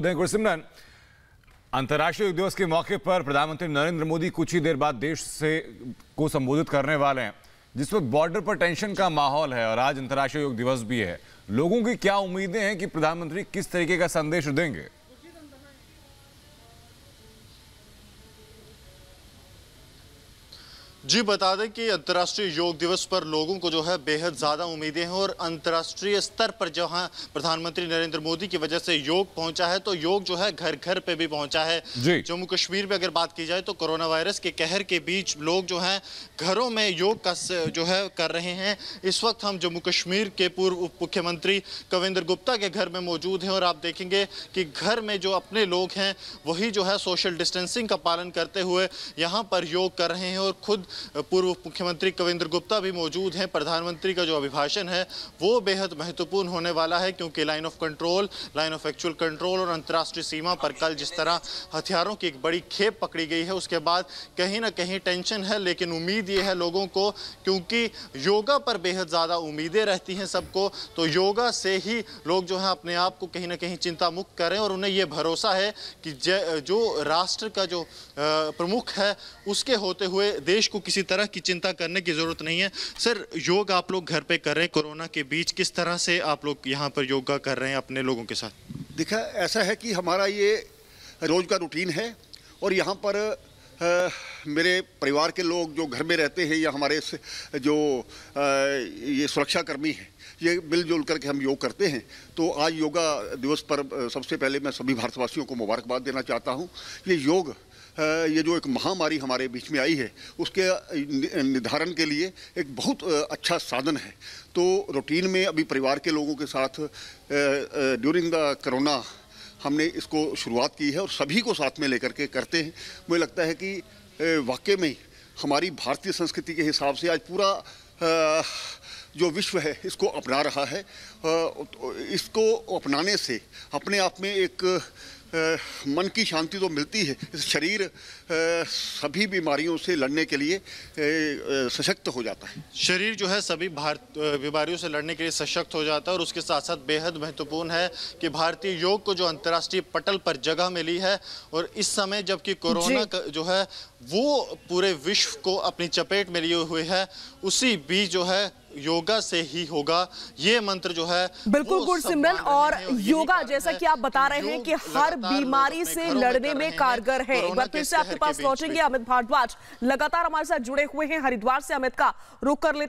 मौजूद हैं गुरसिमरन अंतर्राष्ट्रीय योग दिवस के मौके पर प्रधानमंत्री नरेंद्र मोदी कुछ ही देर बाद देश से को संबोधित करने वाले हैं जिस वक्त बॉर्डर पर टेंशन का माहौल है और आज अंतर्राष्ट्रीय योग दिवस भी है लोगों की क्या उम्मीदें हैं कि प्रधानमंत्री किस तरीके का संदेश देंगे जी बता दें कि अंतर्राष्ट्रीय योग दिवस पर लोगों को जो है बेहद ज़्यादा उम्मीदें हैं और अंतर्राष्ट्रीय स्तर पर जहां प्रधानमंत्री नरेंद्र मोदी की वजह से योग पहुंचा है तो योग जो है घर घर पे भी पहुंचा है जम्मू कश्मीर में अगर बात की जाए तो कोरोना वायरस के कहर के बीच लोग जो हैं घरों में योग का जो है कर रहे हैं इस वक्त हम जम्मू कश्मीर के पूर्व उप मुख्यमंत्री कविंद्र गुप्ता के घर में मौजूद हैं और आप देखेंगे कि घर में जो अपने लोग हैं वही जो है सोशल डिस्टेंसिंग का पालन करते हुए यहाँ पर योग कर रहे हैं और खुद पूर्व मुख्यमंत्री कविंद्र गुप्ता भी मौजूद हैं प्रधानमंत्री का जो अभिभाषण है वो बेहद महत्वपूर्ण होने वाला है क्योंकि line of control line of actual control और अंतर्राष्ट्रीय सीमा पर कल जिस तरह हथियारों की एक बड़ी खेप पकड़ी गई है उसके बाद कहीं ना कहीं टेंशन है लेकिन उम्मीद ये है लोगों को क्योंकि योगा पर बेहद ज़्यादा उम्मीदें रहती हैं सबको तो योगा से ही लोग जो हैं अपने आप को कहीं ना कहीं चिंता मुक्त करें और उन्हें ये भरोसा है कि जो राष्ट्र का जो प्रमुख है उसके होते हुए देश को किसी तरह की चिंता करने की ज़रूरत नहीं है सर योग आप लोग घर पे कर रहे हैं कोरोना के बीच किस तरह से आप लोग यहाँ पर योगा कर रहे हैं अपने लोगों के साथ देखा ऐसा है कि हमारा ये रोज़ का रूटीन है और यहाँ पर आ, मेरे परिवार के लोग जो घर में रहते हैं या हमारे जो आ, ये सुरक्षाकर्मी हैं ये मिलजुल करके हम योग करते हैं तो आज योगा दिवस पर सबसे पहले मैं सभी भारतवासियों को मुबारकबाद देना चाहता हूँ ये योग ये जो एक महामारी हमारे बीच में आई है उसके निर्धारण के लिए एक बहुत अच्छा साधन है तो रूटीन में अभी परिवार के लोगों के साथ ड्यूरिंग द करोना हमने इसको शुरुआत की है और सभी को साथ में लेकर के करते हैं मुझे लगता है कि वाकई में हमारी भारतीय संस्कृति के हिसाब से आज पूरा जो विश्व है इसको अपना रहा है तो इसको अपनाने से अपने आप में एक मन की शांति तो मिलती है इस शरीर सभी बीमारियों से लड़ने के लिए सशक्त हो जाता है शरीर जो है सभी भारत बीमारियों से लड़ने के लिए सशक्त हो जाता है और उसके साथ साथ बेहद महत्वपूर्ण है कि भारतीय योग को जो अंतर्राष्ट्रीय पटल पर जगह मिली है और इस समय जबकि कोरोना का जो है वो पूरे विश्व को अपनी चपेट में लिए हुए है उसी बीच जो है योगा से ही होगा ये मंत्र जो है बिल्कुल गुरसिमरन और, और योगा जैसा कि आप बता रहे हैं कि हर बीमारी से लड़ने में कारगर है एक बार फिर से आपके पास लौटेंगे अमित भारद्वाज लगातार हमारे साथ जुड़े हुए हैं हरिद्वार से अमित का रुख कर लेते